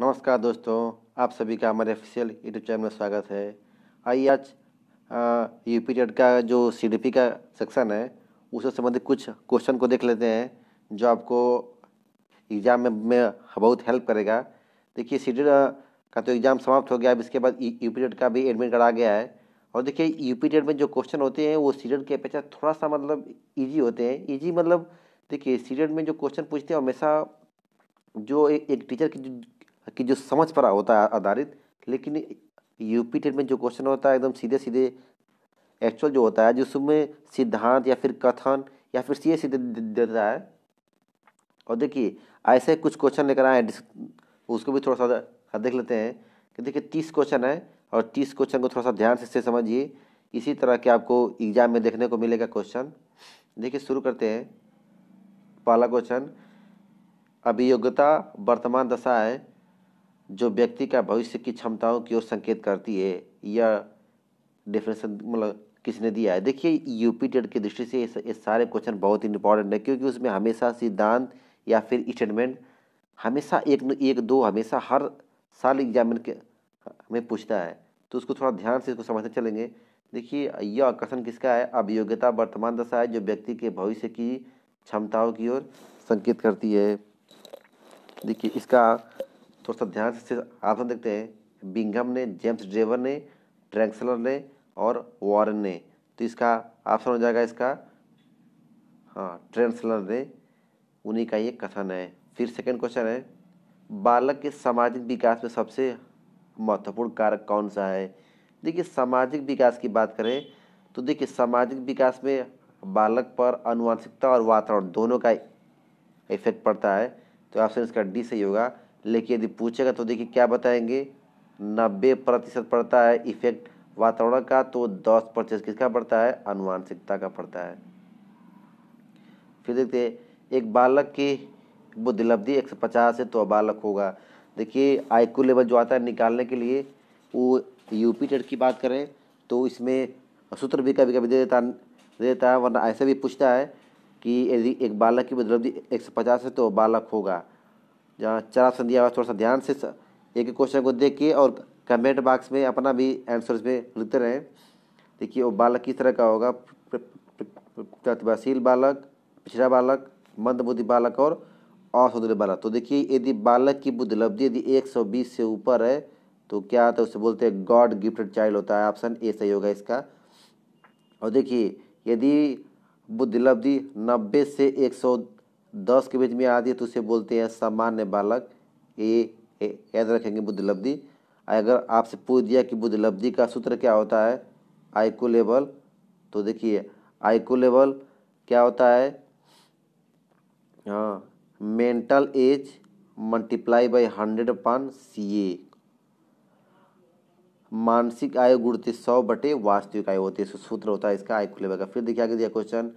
नमस्कार दोस्तों आप सभी का हमारे ऑफिशियल यूट्यूब चैनल में स्वागत है आइए आज यू पी का जो सी डी पी का सेक्शन है उससे संबंधित कुछ क्वेश्चन को देख लेते हैं जो आपको एग्ज़ाम में, में बहुत हेल्प करेगा देखिए सी का तो एग्ज़ाम समाप्त हो गया अब इसके बाद यू पी का भी एडमिट कार्ड आ गया है और देखिए यू पी में जो क्वेश्चन होते हैं वो सी के अपेक्षा थोड़ा सा मतलब ईजी होते हैं ईजी मतलब देखिए सी में जो क्वेश्चन पूछते हैं हमेशा जो एक टीचर की कि जो समझ पर होता है आधारित लेकिन यूपी टेट में जो क्वेश्चन होता है एकदम सीधे सीधे एक्चुअल जो होता है जिसमें सिद्धांत या फिर कथन या फिर सीधे सीधे देता है और देखिए ऐसे कुछ क्वेश्चन लेकर आए उसको भी थोड़ा सा देख लेते हैं कि देखिए तीस क्वेश्चन है और तीस क्वेश्चन को थोड़ा सा ध्यान से समझिए इसी तरह के आपको एग्जाम में देखने को मिलेगा क्वेश्चन देखिए शुरू करते हैं पहला क्वेश्चन अभियोग्यता वर्तमान दशा है जो व्यक्ति का भविष्य की क्षमताओं की ओर संकेत करती है या डिफ्रेंसन मतलब किसने दिया है देखिए यूपी टेट की दृष्टि से ये सारे क्वेश्चन बहुत ही इंपॉर्टेंट है क्योंकि उसमें हमेशा सिद्धांत या फिर स्टेटमेंट हमेशा एक न एक दो हमेशा हर साल एग्जाम के हमें पूछता है तो उसको थोड़ा ध्यान से इसको समझते चलेंगे देखिए यह आकर्षण किसका है अभियोग्यता वर्तमान दशा है जो व्यक्ति के भविष्य की क्षमताओं की ओर संकेत करती है देखिए इसका थोड़ा सा ध्यान से ऑप्शन देखते हैं बिंगम ने जेम्स ड्रेवर ने ट्रैंक्सलर ने और वॉरन ने तो इसका ऑप्शन हो जाएगा इसका हाँ ट्रेंसलर ने उन्हीं का ये कथन है फिर सेकंड क्वेश्चन है बालक के सामाजिक विकास में सबसे महत्वपूर्ण कारक कौन सा है देखिए सामाजिक विकास की बात करें तो देखिए सामाजिक विकास में बालक पर अनुवांशिकता और वातावरण दोनों का इफेक्ट पड़ता है तो ऑप्शन इसका डी सही होगा लेकिन यदि पूछेगा तो देखिए क्या बताएंगे नब्बे प्रतिशत पड़ता है इफेक्ट वातावरण का तो दस प्रतिशत किसका पड़ता है अनुवांशिकता का पड़ता है फिर देखते एक बालक की बुद्धिलब्धि एक सौ पचास है तो बालक होगा देखिए आईक्यू लेवल जो आता है निकालने के लिए वो यूपी टेट की बात करें तो इसमें सूत्र भी कभी कभी दे देता दे देता है वरना ऐसे भी पूछता है कि यदि एक बालक की बुद्धिलब्धि एक सौ पचास है तो बालक होगा जहाँ चार ऑप्शन दिया हुआ थोड़ा सा ध्यान से एक एक क्वेश्चन को देख के और कमेंट बॉक्स में अपना भी आंसर उसमें लिखते रहें देखिए वो बालक किस तरह का होगा प्रतिभाशील बालक पिछड़ा बालक मंदबुद्धि बालक और असुदृढ़ बालक तो देखिए यदि बालक की बुद्धि लब्धि यदि 120 से ऊपर है तो क्या आता तो है उसे बोलते हैं गॉड गिफ्टेड चाइल्ड होता है ऑप्शन ए सही होगा इसका और देखिए यदि बुद्धि लब्धि नब्बे से एक सौ दस के बीच में आती है तो उसे बोलते हैं सामान्य बालक ये याद रखेंगे बुद्ध लब्धि अगर आपसे पूछ दिया कि बुद्ध लब्धि का सूत्र क्या होता है आईको लेवल तो देखिए आईको लेवल क्या होता है हाँ mental age multiply by hundred अपन सी ए मानसिक आयु गुड़ती सौ बटे वास्तविक आयु होती है सूत्र होता है इसका आयु खुलेगा फिर देखिए आगे दिया क्वेश्चन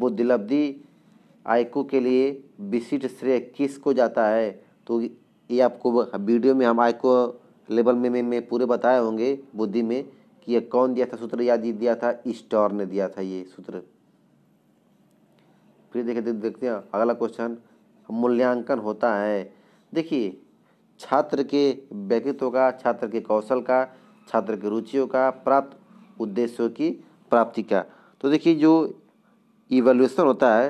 बुद्धिलब्धि आयको के लिए विशिष्ट श्रेय किस को जाता है तो ये आपको वीडियो में हम आयको लेवल में मैं मैं पूरे बताए होंगे बुद्धि में कि ये कौन दिया था सूत्र याद दिया था स्टोर ने दिया था ये सूत्र फिर देखिए देखते हैं अगला क्वेश्चन मूल्यांकन होता है देखिए छात्र के व्यक्तित्व का छात्र के कौशल का छात्र की रुचियों का प्राप्त उद्देश्यों की प्राप्ति का तो देखिए जो इवेल्यूशन होता है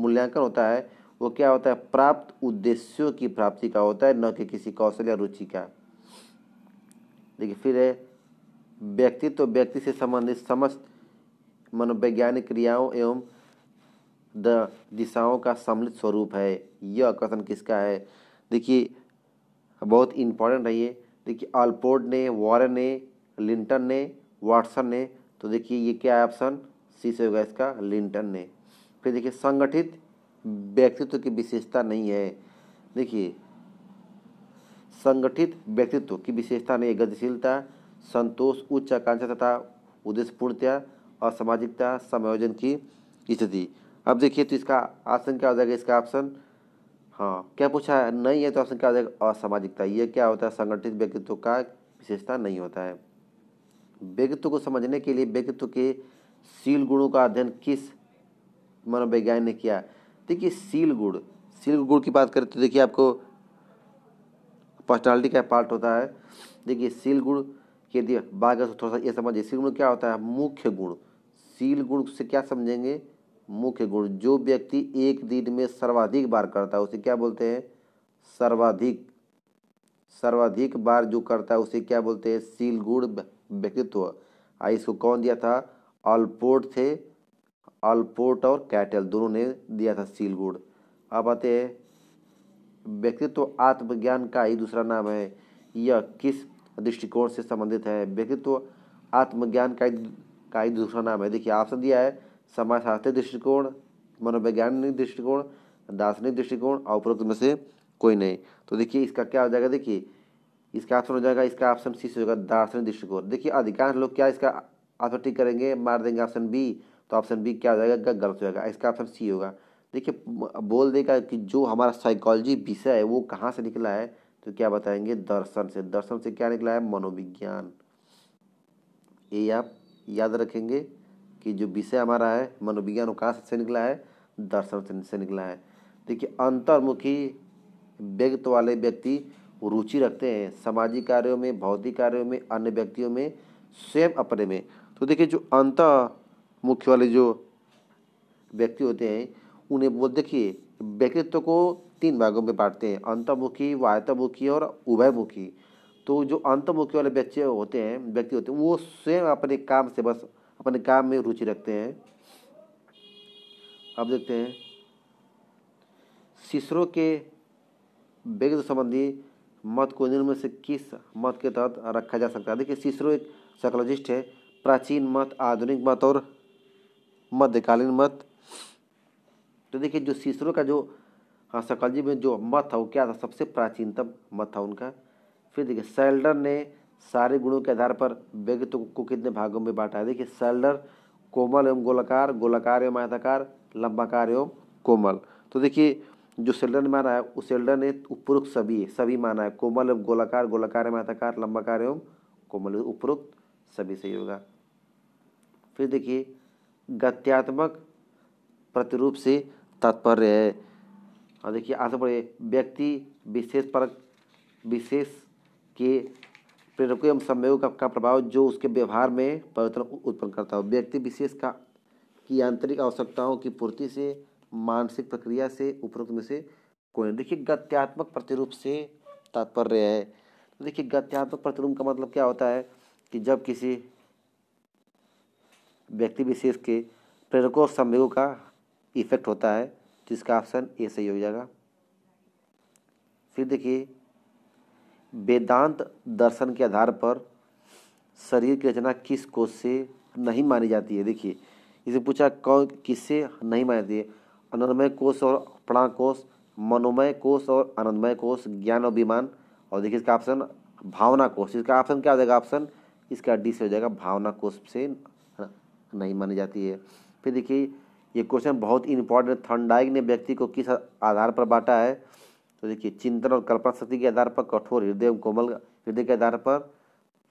मूल्यांकन होता है वो क्या होता है प्राप्त उद्देश्यों की प्राप्ति का होता है न कि किसी कौशल या रुचि का देखिए फिर है व्यक्तित्व तो व्यक्ति से संबंधित समस्त मनोवैज्ञानिक क्रियाओं एवं द दिशाओं का सम्मिलित स्वरूप है यह कथन किसका है देखिए बहुत इंपॉर्टेंट है ये देखिए आलपोर्ट ने वॉरन ने लिंटन ने वाटसन ने तो देखिए ये क्या है ऑप्शन सी से होगा इसका लिंटन ने फिर देखिए संगठित व्यक्तित्व की विशेषता नहीं है देखिए संगठित व्यक्तित्व की विशेषता नहीं गतिशीलता संतोष उच्च आकांक्षा तथा उद्देश्यपूर्णता असामाजिकता समायोजन की स्थिति अब देखिए तो इसका आसन क्या हो जाएगा इसका ऑप्शन हाँ क्या पूछा है नहीं है तो ऑप्शन क्या हो जाएगा असामाजिकता ये क्या होता है संगठित व्यक्तित्व का विशेषता नहीं होता है व्यक्तित्व को समझने के लिए व्यक्तित्व के शील गुणों का अध्ययन किस मनोवैज्ञानिक ने किया देखिए सील गुड़ सील गुड़ की बात करें तो देखिए आपको पर्सनालिटी का पार्ट होता है देखिए सील गुड़ यदि बात तो थोड़ा सा ये समझिए सील गुण क्या होता है मुख्य गुण सील गुण से क्या समझेंगे मुख्य गुण जो व्यक्ति एक दिन में सर्वाधिक बार करता है उसे क्या बोलते हैं सर्वाधिक सर्वाधिक बार जो करता है उसे क्या बोलते हैं सील गुण व्यक्तित्व आ इसको कौन दिया था ऑलपोर्ट थे अल्पोर्ट और कैटल दोनों ने दिया था सील गुड़ अब आते हैं व्यक्तित्व आत्मज्ञान का ही दूसरा नाम है यह किस दृष्टिकोण से संबंधित है व्यक्तित्व आत्मज्ञान का का ही दूसरा नाम है देखिए ऑप्शन दिया है समाजशास्त्रीय दृष्टिकोण मनोवैज्ञानिक दृष्टिकोण दार्शनिक दृष्टिकोण और उपरोक्त में से कोई नहीं तो देखिए इसका क्या हो जाएगा देखिए इसका ऑप्शन हो जाएगा इसका ऑप्शन सी से होगा दार्शनिक दृष्टिकोण देखिए अधिकांश लोग क्या इसका ऑप्शन ठीक करेंगे मार देंगे ऑप्शन बी तो ऑप्शन बी क्या हो जाएगा गलत हो जाएगा इसका ऑप्शन सी होगा देखिए बोल देगा कि जो हमारा साइकोलॉजी विषय है वो कहाँ से निकला है तो क्या बताएंगे दर्शन से दर्शन से क्या निकला है मनोविज्ञान ये आप याद रखेंगे कि जो विषय हमारा है मनोविज्ञान वो कहाँ से निकला है दर्शन से निकला है देखिए अंतर्मुखी व्यक्त वाले व्यक्ति रुचि रखते हैं सामाजिक कार्यों में भौतिक कार्यों में अन्य व्यक्तियों में स्वयं अपने में तो देखिए जो अंत मुख्य वाले जो व्यक्ति होते हैं उन्हें वो देखिए व्यक्तित्व को तीन भागों में बांटते हैं अंतमुखी वायतमुखी और उभयमुखी तो जो अंतमुखी वाले बच्चे होते हैं व्यक्ति होते हैं वो स्वयं अपने काम से बस अपने काम में रुचि रखते हैं अब देखते हैं सिसरो के व्यक्ति संबंधी मत को निम्न से किस मत के तहत रखा जा सकता है देखिए सिसरो एक साइकोलॉजिस्ट है प्राचीन मत आधुनिक मत और मध्यकालीन मत तो देखिए जो सीसरो का जो हाँ सकल जी में जो मत था वो क्या था सबसे प्राचीनतम मत था उनका फिर देखिए सेल्डर ने सारे गुणों के आधार पर व्यक्तित्व को कितने भागों में बांटा है देखिए सेल्डर कोमल एवं गोलाकार गोलाकार एवं आयताकार लंबाकार एवं कोमल तो देखिए जो सेल्डर ने माना है उस सेल्डर ने उपरोक्त सभी सभी माना है कोमल एवं गोलाकार गोलाकार एवं आयताकार लंबाकार एवं कोमल उपरोक्त सभी सही होगा फिर देखिए गत्यात्मक प्रतिरूप से तात्पर्य है और देखिए आगे बढ़े व्यक्ति विशेष पर विशेष के प्रेरक एवं संयोग का प्रभाव जो उसके व्यवहार में परिवर्तन उत्पन्न करता हो व्यक्ति विशेष का की आंतरिक आवश्यकताओं की पूर्ति से मानसिक प्रक्रिया से उपरोक्त में से कोई देखिए गत्यात्मक प्रतिरूप से तात्पर्य है तो देखिए गत्यात्मक प्रतिरूप का मतलब क्या होता है कि जब किसी व्यक्ति विशेष के प्रेरकों और संवेगों का इफेक्ट होता है तो इसका ऑप्शन ए सही हो जाएगा फिर देखिए वेदांत दर्शन के आधार पर शरीर की रचना किस कोष से नहीं मानी जाती है देखिए इसे पूछा कौन किससे नहीं मानी जाती है अनन्मय कोष और प्राण कोष मनोमय कोष और आनंदमय कोष ज्ञान और विमान और देखिए इसका ऑप्शन भावना कोष इसका ऑप्शन क्या हो जाएगा ऑप्शन इसका डी से हो जाएगा भावना कोष से नहीं मानी जाती है फिर देखिए ये क्वेश्चन बहुत ही इंपॉर्टेंट थंडाइक ने व्यक्ति को किस आधार पर बांटा है तो देखिए चिंतन और कल्पना शक्ति के आधार पर कठोर हृदय एवं कोमल हृदय के आधार पर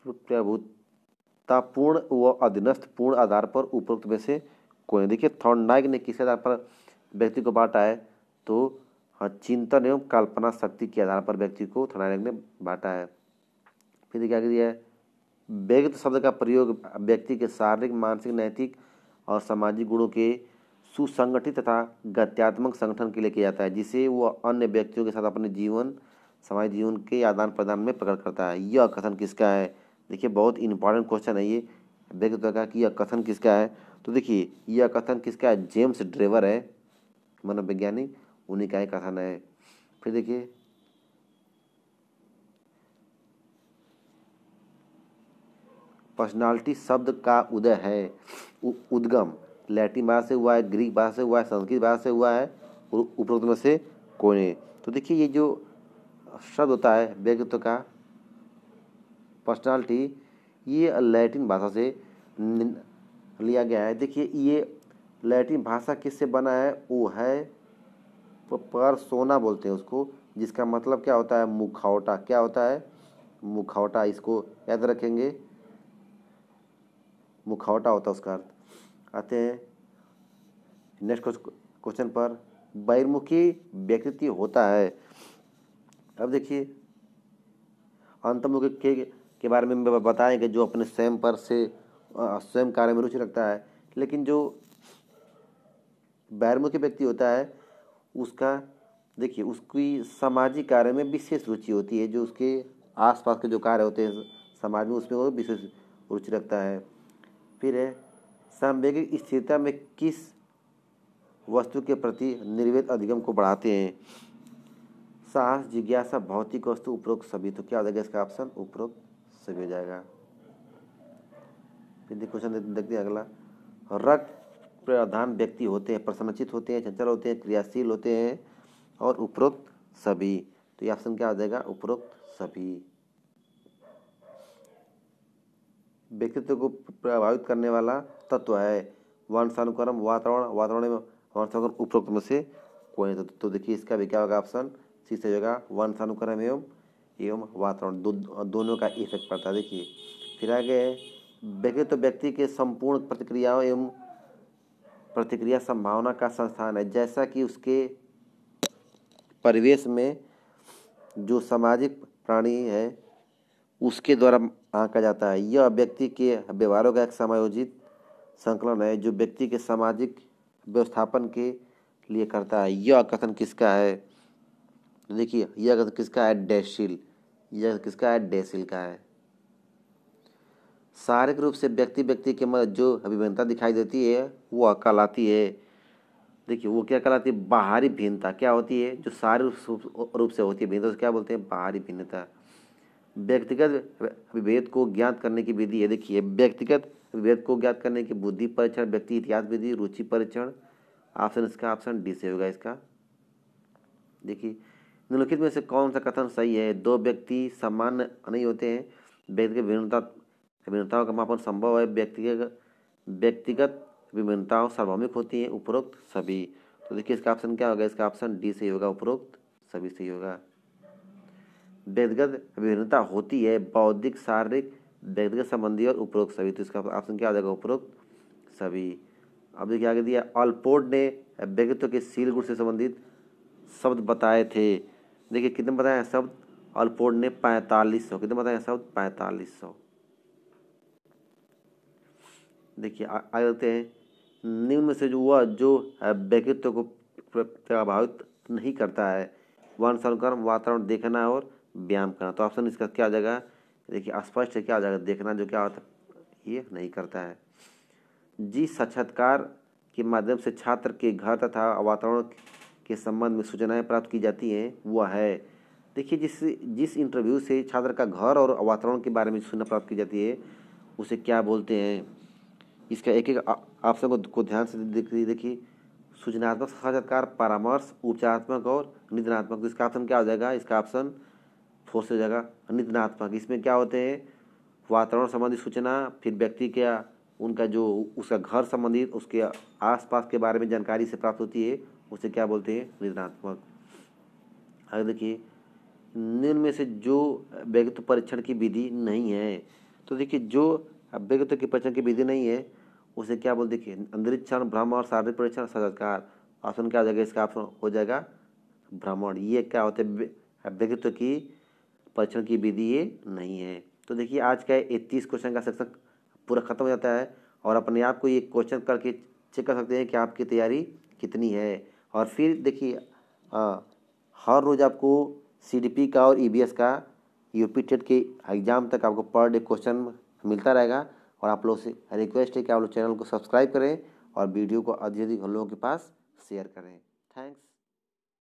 प्रभुतापूर्ण व अधीनस्थ पूर्ण आधार पर उपरोक्त में से कोई देखिए थंडाइक ने किस आधार पर व्यक्ति को बांटा है तो हाँ चिंतन एवं कल्पना शक्ति के आधार पर व्यक्ति को थंडाइक ने बांटा है फिर देखिए आगे दिया है व्यक्त शब्द का प्रयोग व्यक्ति के शारीरिक मानसिक नैतिक और सामाजिक गुणों के सुसंगठित तथा गत्यात्मक संगठन के लिए किया जाता है जिसे वह अन्य व्यक्तियों के साथ अपने जीवन सामाजिक जीवन के आदान प्रदान में प्रकट करता है यह कथन किसका है देखिए बहुत इंपॉर्टेंट क्वेश्चन है ये व्यक्त का कि यह कथन किसका है तो देखिए यह कथन किसका है जेम्स ड्रेवर है मनोवैज्ञानिक उन्हीं का ही कथन है फिर देखिए पर्सनालिटी शब्द का उदय है उद्गम लैटिन भाषा से हुआ है ग्रीक भाषा से हुआ है संस्कृत भाषा से हुआ है उपरोक्त में से कोने तो देखिए ये जो शब्द होता है व्यक्तित्व का पर्सनालिटी ये लैटिन भाषा से लिया गया है देखिए ये लैटिन भाषा किससे बना है वो है पर सोना बोलते हैं उसको जिसका मतलब क्या होता है मुखौटा क्या होता है मुखौटा इसको याद रखेंगे मुखौटा होता है उसका अर्थ आते हैं नेक्स्ट क्वेश्चन पर बहिर्मुखी व्यक्तित्व होता है अब देखिए अंतर्मुखी के, के बारे में बताएं कि जो अपने स्वयं पर से स्वयं कार्य में रुचि रखता है लेकिन जो बहिर्मुखी व्यक्ति होता है उसका देखिए उसकी सामाजिक कार्य में विशेष रुचि होती है जो उसके आसपास के जो कार्य होते हैं समाज में उसमें वो विशेष रुचि रखता है फिर है सामवेगिक स्थिरता में किस वस्तु के प्रति निर्वेद अधिगम को बढ़ाते हैं साहस जिज्ञासा भौतिक वस्तु उपरोक्त सभी तो क्या हो जाएगा इसका ऑप्शन उपरोक्त सभी हो जाएगा फिर क्वेश्चन देखते हैं अगला रक्त प्रधान व्यक्ति होते हैं प्रसन्नचित होते हैं चंचल होते हैं क्रियाशील होते हैं और उपरोक्त सभी तो ये ऑप्शन क्या हो जाएगा उपरोक्त सभी व्यक्तित्व को प्रभावित करने वाला तत्व है वंशानुक्रम वातावरण वातावरण में वंशानुक्रम उपरोक्त में से कोई तो, तो देखिए इसका भी क्या होगा ऑप्शन सी से होगा वंशानुक्रम एवं एवं वातावरण दो, दोनों का इफेक्ट पड़ता है देखिए फिर आगे व्यक्तित्व व्यक्ति के संपूर्ण प्रतिक्रियाओं एवं प्रतिक्रिया संभावना का संस्थान है जैसा कि उसके परिवेश में जो सामाजिक प्राणी है उसके द्वारा आंका हाँ, जाता है यह व्यक्ति के व्यवहारों का एक समायोजित संकलन है जो व्यक्ति के सामाजिक व्यवस्थापन के लिए करता है यह कथन किसका है देखिए यह कथन किसका है डैशिल यह किसका है डैशिल का है शारीरिक रूप से व्यक्ति व्यक्ति के मध्य जो अभिभिन्नता दिखाई देती है वो कहलाती है देखिए वो क्या कहलाती है बाहरी भिन्नता क्या होती है जो शारीरिक रूप से होती है भिन्नता क्या बोलते हैं बाहरी भिन्नता व्यक्तिगत विभेद को ज्ञात करने की विधि ये देखिए व्यक्तिगत विभेद को ज्ञात करने की बुद्धि परीक्षण व्यक्ति इतिहास विधि रुचि परीक्षण ऑप्शन इसका ऑप्शन डी से होगा इसका देखिए निम्नलिखित में से कौन सा कथन सही है दो व्यक्ति समान नहीं होते हैं व्यक्तिगत भिन्नता भिन्नताओं का मापन संभव है व्यक्तिगत व्यक्तिगत विभिन्नताओं सार्वभौमिक होती हैं उपरोक्त सभी तो देखिए इसका ऑप्शन क्या होगा इसका ऑप्शन डी सही होगा उपरोक्त सभी सही होगा व्यक्तिगत विभिन्नता होती है बौद्धिक शारीरिक व्यक्तिगत संबंधी और उपरोक्त सभी तो इसका ऑप्शन क्या हो जाएगा उपरोक्त सभी अब देखिए आगे दिया अल्पोर्ड ने व्यक्तित्व के सील गुण से संबंधित शब्द बताए थे देखिए कितने बताए शब्द अल्पोर्ड ने पैंतालीस सौ कितने बताए शब्द पैंतालीस सौ देखिए आगे देखते हैं निम्न में से जो हुआ जो व्यक्तित्व को प्रभावित नहीं करता है वन संकर्म वातावरण देखना और व्यायाम करना तो ऑप्शन इसका क्या आ जाएगा देखिए स्पष्ट है क्या आ जाएगा देखना जो क्या होता है ये नहीं करता है जी साक्षात्कार के माध्यम से छात्र के घर तथा वातावरण के संबंध में सूचनाएं प्राप्त की जाती हैं वह है देखिए जिस जिस इंटरव्यू से छात्र का घर और वातावरण के बारे में सूचना प्राप्त की जाती है उसे क्या बोलते हैं इसका एक एक ऑप्शन को, को ध्यान से देखिए देखिए सूचनात्मक साक्षात्कार परामर्श उपचारात्मक और निधनात्मक तो इसका ऑप्शन क्या हो जाएगा इसका ऑप्शन फोर्स जगह नितनात्मक इसमें क्या होते हैं वातावरण संबंधी सूचना फिर व्यक्ति के उनका जो उसका घर संबंधित उसके आसपास के बारे में जानकारी से प्राप्त होती है उसे क्या बोलते हैं निदनात्मक अगर देखिए निम्न से जो व्यक्तित्व तो परीक्षण की विधि नहीं है तो देखिए जो व्यक्तित्व के परीक्षण की विधि नहीं है उसे क्या बोलते देखिए अंतरिक्षण भ्रमण और शारीरिक परीक्षण साक्षात्कार ऑप्शन क्या हो जाएगा इसका ऑप्शन हो जाएगा भ्रमण ये क्या होते हैं व्यक्तित्व की परीक्षण की विधि ये नहीं है तो देखिए आज का इकतीस क्वेश्चन का सेक्शन पूरा ख़त्म हो जाता है और अपने आप को ये क्वेश्चन करके चेक कर सकते हैं कि आपकी तैयारी कितनी है और फिर देखिए हर रोज़ आपको सी का और ई e का यू टेट के एग्ज़ाम तक आपको पर डे क्वेश्चन मिलता रहेगा और आप लोग से रिक्वेस्ट है कि आप लोग चैनल को सब्सक्राइब करें और वीडियो को अधिक अधिक लोगों के पास शेयर करें थैंक्स